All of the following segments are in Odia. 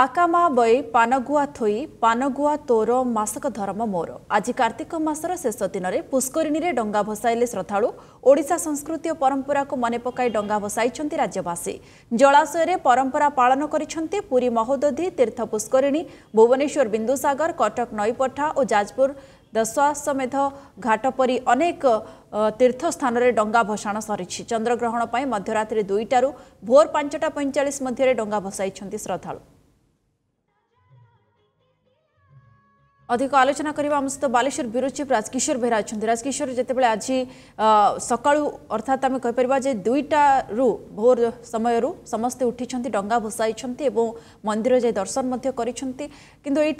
ଆକାମା ବୟ ପାନଗୁଆ ଥୋଇ ପାନଗୁଆ ତୋର ମାସକ ଧର୍ମ ମୋର ଆଜି କାର୍ତ୍ତିକ ମାସର ଶେଷ ଦିନରେ ପୁଷ୍କରିଣୀରେ ଡଙ୍ଗା ଭସାଇଲେ ଶ୍ରଦ୍ଧାଳୁ ଓଡ଼ିଶା ସଂସ୍କୃତି ଓ ପରମ୍ପରାକୁ ମନେ ପକାଇ ଡଙ୍ଗା ଭସାଇଛନ୍ତି ରାଜ୍ୟବାସୀ ଜଳାଶୟରେ ପରମ୍ପରା ପାଳନ କରିଛନ୍ତି ପୁରୀ ମହୋଦଧି ତୀର୍ଥ ପୁଷ୍କରିଣୀ ଭୁବନେଶ୍ୱର ବିନ୍ଦୁସାଗର କଟକ ନଈପଠା ଓ ଯାଜପୁର ଦଶାଶ୍ୱମେଧ ଘାଟ ପରି ଅନେକ ତୀର୍ଥ ସ୍ଥାନରେ ଡଙ୍ଗା ଭସାଣ ସରିଛି ଚନ୍ଦ୍ରଗ୍ରହଣ ପାଇଁ ମଧ୍ୟରାତ୍ରି ଦୁଇଟାରୁ ଭୋର ପାଞ୍ଚଟା ପଇଁଚାଳିଶ ମଧ୍ୟରେ ଡଙ୍ଗା ଭସାଇଛନ୍ତି ଶ୍ରଦ୍ଧାଳୁ अधिक आलोचना ब्यूरो चिफ राजकिशोर बेहरा अच्छा राजकिशोर जति बेला आज आम कहीपर जे दुईटा रु भोर समय रु समस्ते उठिचि डा भसिमर्शन किन यही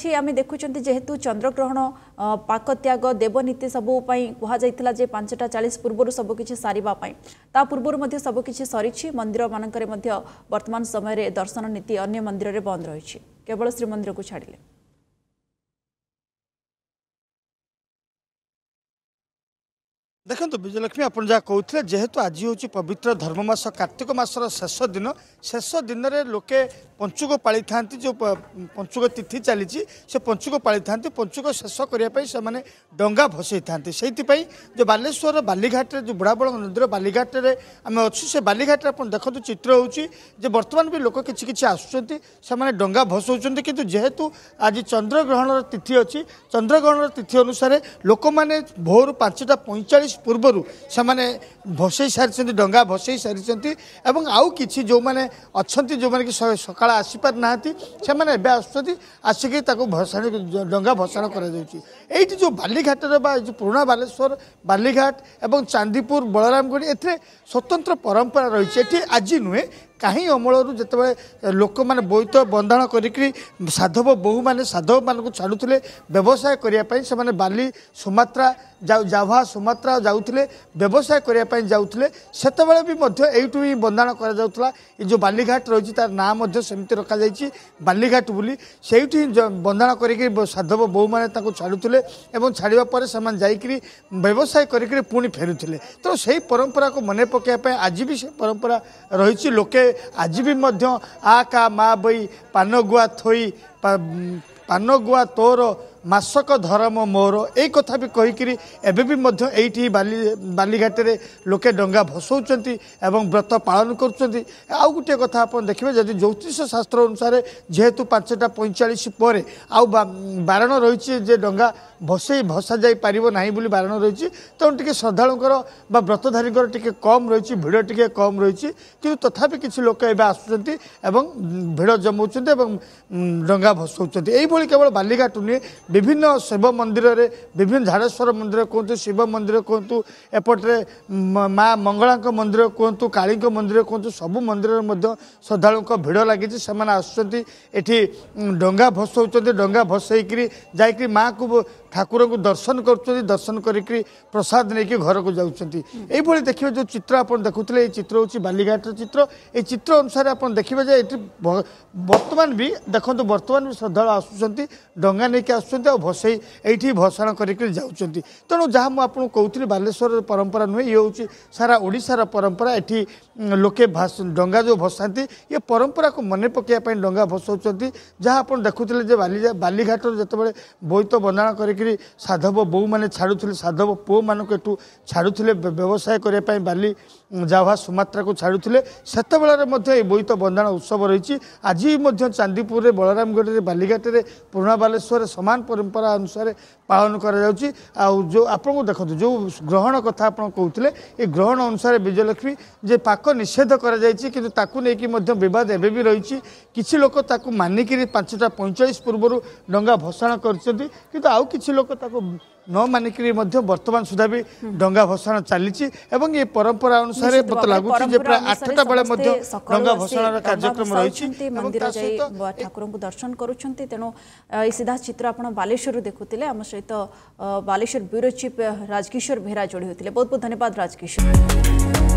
जेहेतु चंद्रग्रहण पाक त्याग देवनीति सबूपी कुरा पाँचटा चाहिँ पूर्व सबक सारिप्नु ता पूर्व सबकि सरी मंदिर मानक वर्तमान समय दर्शन नीति अन्य मंदिर में बन्द रही केवल को छाड़े ଦେଖନ୍ତୁ ବିଜୟଲକ୍ଷ୍ମୀ ଆପଣ ଯାହା କହୁଥିଲେ ଯେହେତୁ ଆଜି ହେଉଛି ପବିତ୍ର ଧର୍ମ ମାସ କାର୍ତ୍ତିକ ମାସର ଶେଷ ଦିନ ଶେଷ ଦିନରେ ଲୋକେ ପଞ୍ଚୁକ ପାଳିଥାନ୍ତି ଯେଉଁ ପଞ୍ଚୁକ ତିଥି ଚାଲିଛି ସେ ପଞ୍ଚୁକ ପାଳିଥାନ୍ତି ପଞ୍ଚୁକ ଶେଷ କରିବା ପାଇଁ ସେମାନେ ଡଙ୍ଗା ଭସେଇଥାନ୍ତି ସେଇଥିପାଇଁ ଯେଉଁ ବାଲେଶ୍ୱରର ବାଲିଘାଟରେ ଯେଉଁ ବୁଢ଼ାବଳ ନଦୀର ବାଲିଘାଟରେ ଆମେ ଅଛୁ ସେ ବାଲିଘାଟରେ ଆପଣ ଦେଖନ୍ତୁ ଚିତ୍ର ହେଉଛି ଯେ ବର୍ତ୍ତମାନ ବି ଲୋକ କିଛି କିଛି ଆସୁଛନ୍ତି ସେମାନେ ଡଙ୍ଗା ଭସଉଛନ୍ତି କିନ୍ତୁ ଯେହେତୁ ଆଜି ଚନ୍ଦ୍ରଗ୍ରହଣର ତିଥି ଅଛି ଚନ୍ଦ୍ରଗ୍ରହଣର ତିଥି ଅନୁସାରେ ଲୋକମାନେ ଭୋରୁ ପାଞ୍ଚଟା ପଇଁଚାଳିଶ পূর্বରୁ ସେମାନେ ଭସେଇ ସାରିଛନ୍ତି ଡଙ୍ଗା ଭସେଇ ସାରିଛନ୍ତି ଏବଂ ଆଉ କିଛି ଯେଉଁମାନେ ଅଛନ୍ତି ଯେଉଁମାନେ କି ସକାଳ ଆସିପାରିନାହାନ୍ତି ସେମାନେ ଏବେ ଆସୁଛନ୍ତି ଆସିକି ତାକୁ ଭସାଣ ଡଙ୍ଗା ଭସାଣ କରାଯାଉଛି ଏଇଠି ଯେଉଁ ବାଲିଘାଟର ବା ଯେଉଁ ପୁରୁଣା ବାଲେଶ୍ୱର ବାଲିଘାଟ ଏବଂ ଚାନ୍ଦିପୁର ବଳରାମଗଡ଼ ଏଥିରେ ସ୍ୱତନ୍ତ୍ର ପରମ୍ପରା ରହିଛି ଏଠି ଆଜି ନୁହେଁ କାହିଁ ଅମଳରୁ ଯେତେବେଳେ ଲୋକମାନେ ବୋଇତ ବନ୍ଧାଣ କରିକି ସାଧବ ବୋହୂମାନେ ସାଧବମାନଙ୍କୁ ଛାଡ଼ୁଥିଲେ ବ୍ୟବସାୟ କରିବା ପାଇଁ ସେମାନେ ବାଲି ସୁମାତ୍ରା ଯାଉ ଜାଭା ସୁମାତ୍ରା ଯାଉଥିଲେ ବ୍ୟବସାୟ କରିବା ପାଇଁ ଯାଉଥିଲେ ସେତେବେଳେ ବି ମଧ୍ୟ ଏଇଠୁ ହିଁ ବନ୍ଧାଣ କରାଯାଉଥିଲା ଏ ଯେଉଁ ବାଲିଘାଟ ରହିଛି ତାର ନାଁ ମଧ୍ୟ ସେମିତି ରଖାଯାଇଛି ବାଲିଘାଟ ବୋଲି ସେଇଠି ହିଁ ବନ୍ଧାଣ କରିକି ସାଧବ ବୋହୂମାନେ ତାକୁ ଛାଡ଼ୁଥିଲେ ଏବଂ ଛାଡ଼ିବା ପରେ ସେମାନେ ଯାଇକରି ବ୍ୟବସାୟ କରିକି ପୁଣି ଫେରୁଥିଲେ ତେଣୁ ସେହି ପରମ୍ପରାକୁ ମନେ ପକାଇବା ପାଇଁ ଆଜି ବି ସେ ପରମ୍ପରା ରହିଛି ଲୋକେ ଆଜି ବି ମଧ୍ୟ ଆ କା ମା ବୋଇ ପାନ ଗୁଆ ଥୋଇ ପାନ ଗୁଆ ତୋର ମାସକ ଧରମ ମୋର ଏଇ କଥା ବି କହିକିରି ଏବେ ବି ମଧ୍ୟ ଏଇଠି ବାଲି ବାଲିଘାଟରେ ଲୋକେ ଡଙ୍ଗା ଭସଉଛନ୍ତି ଏବଂ ବ୍ରତ ପାଳନ କରୁଛନ୍ତି ଆଉ ଗୋଟିଏ କଥା ଆପଣ ଦେଖିବେ ଯଦି ଜ୍ୟୋତିଷ ଶାସ୍ତ୍ର ଅନୁସାରେ ଯେହେତୁ ପାଞ୍ଚଟା ପଇଁଚାଳିଶ ପରେ ଆଉ ବାରଣ ରହିଛି ଯେ ଡଙ୍ଗା ଭସେଇ ଭସା ଯାଇ ପାରିବ ନାହିଁ ବୋଲି ବାରଣ ରହିଛି ତେଣୁ ଟିକିଏ ଶ୍ରଦ୍ଧାଳୁଙ୍କର ବା ବ୍ରତଧାରୀଙ୍କର ଟିକିଏ କମ୍ ରହିଛି ଭିଡ଼ ଟିକିଏ କମ୍ ରହିଛି କିନ୍ତୁ ତଥାପି କିଛି ଲୋକ ଏବେ ଆସୁଛନ୍ତି ଏବଂ ଭିଡ଼ ଜମାଉଛନ୍ତି ଏବଂ ଡଙ୍ଗା ଭସାଉଛନ୍ତି ଏହିଭଳି କେବଳ ବାଲିଘାଟ ନୁହେଁ ବିଭିନ୍ନ ଶିବ ମନ୍ଦିରରେ ବିଭିନ୍ନ ଝାଡ଼େଶ୍ୱର ମନ୍ଦିର କୁହନ୍ତୁ ଶିବ ମନ୍ଦିର କୁହନ୍ତୁ ଏପଟରେ ମା' ମଙ୍ଗଳାଙ୍କ ମନ୍ଦିର କୁହନ୍ତୁ କାଳୀଙ୍କ ମନ୍ଦିର କୁହନ୍ତୁ ସବୁ ମନ୍ଦିରରେ ମଧ୍ୟ ଶ୍ରଦ୍ଧାଳୁଙ୍କ ଭିଡ଼ ଲାଗିଛି ସେମାନେ ଆସୁଛନ୍ତି ଏଠି ଡଙ୍ଗା ଭସାଉଛନ୍ତି ଡଙ୍ଗା ଭସେଇକିରି ଯାଇକି ମାଆକୁ ठाकुर दर्शन गर् दर्शन गरिक प्रसाद नै घरको जाउँदै भि चित जो चित्र हौ चित्र चित् य चित्र अनुसार आएको बर्तमान देख्नु बर्तमान श्रद्धा आसु डाइकि आसु भसै ए भसा गरिक ति बा्वर पम्परा नु इ सारा ओडार परम्परा एक्के डङा जो भसा यु मन पके डंगा भसाउँछ जहाँ आउँछ देखुथे बाघाट बैत बनान ଯାଇକରି ସାଧବ ବୋଉମାନେ ଛାଡ଼ୁଥିଲେ ସାଧବ ପୁଅମାନଙ୍କୁ ଏଠୁ ଛାଡ଼ୁଥିଲେ ବ୍ୟବସାୟ କରିବା ପାଇଁ ବାଲି ଯାହା ସୁମାତ୍ରାକୁ ଛାଡ଼ୁଥିଲେ ସେତେବେଳେ ମଧ୍ୟ ଏ ବୋଇତ ବନ୍ଧାଣ ଉତ୍ସବ ରହିଛି ଆଜି ମଧ୍ୟ ଚାନ୍ଦିପୁରରେ ବଳରାମଗଡ଼ରେ ବାଲିଘାଟରେ ପୁରୁଣା ବାଲେଶ୍ୱରରେ ସମାନ ପରମ୍ପରା ଅନୁସାରେ ପାଳନ କରାଯାଉଛି ଆଉ ଯେଉଁ ଆପଣଙ୍କୁ ଦେଖନ୍ତୁ ଯେଉଁ ଗ୍ରହଣ କଥା ଆପଣ କହୁଥିଲେ ଏ ଗ୍ରହଣ ଅନୁସାରେ ବିଜୟଲକ୍ଷ୍ମୀ ଯେ ପାକ ନିଷେଧ କରାଯାଇଛି କିନ୍ତୁ ତାକୁ ନେଇକି ମଧ୍ୟ ବିବାଦ ଏବେ ବି ରହିଛି କିଛି ଲୋକ ତାକୁ ମାନିକିରି ପାଞ୍ଚଟା ପଇଁଚାଳିଶ ପୂର୍ବରୁ ଡଙ୍ଗା ଭସାଣ କରିଛନ୍ତି କିନ୍ତୁ ଆଉ କିଛି ଲୋକ ତାକୁ ନ ମାନିକରି ମଧ୍ୟ ବର୍ତ୍ତମାନ ସୁଦ୍ଧା ବି ଡଙ୍ଗା ଭସାଣ ଚାଲିଛି ଏବଂ ଏ ପରମ୍ପରା ଅନୁସାରେ ମୋତେ ଲାଗୁଛି ଯେ ପ୍ରାୟ ଆଠଟା ବେଳେ ମଧ୍ୟ ଡଙ୍ଗା ଭସାଣର କାର୍ଯ୍ୟକ୍ରମ ରହିଛି ମନ୍ଦିର ଯାଇ ଠାକୁରଙ୍କୁ ଦର୍ଶନ କରୁଛନ୍ତି ତେଣୁ ଏଇ ସିଧା ଚିତ୍ର ଆପଣ ବାଲେଶ୍ୱରରୁ ଦେଖୁଥିଲେ ଆମ ସହିତ ବାଲେଶ୍ୱର ବ୍ୟୁରୋ ଚିଫ୍ ରାଜକିଶୋର ବେହେରା ଯୋଡ଼ି ହୋଇଥିଲେ ବହୁତ ବହୁତ ଧନ୍ୟବାଦ ରାଜକିଶୋର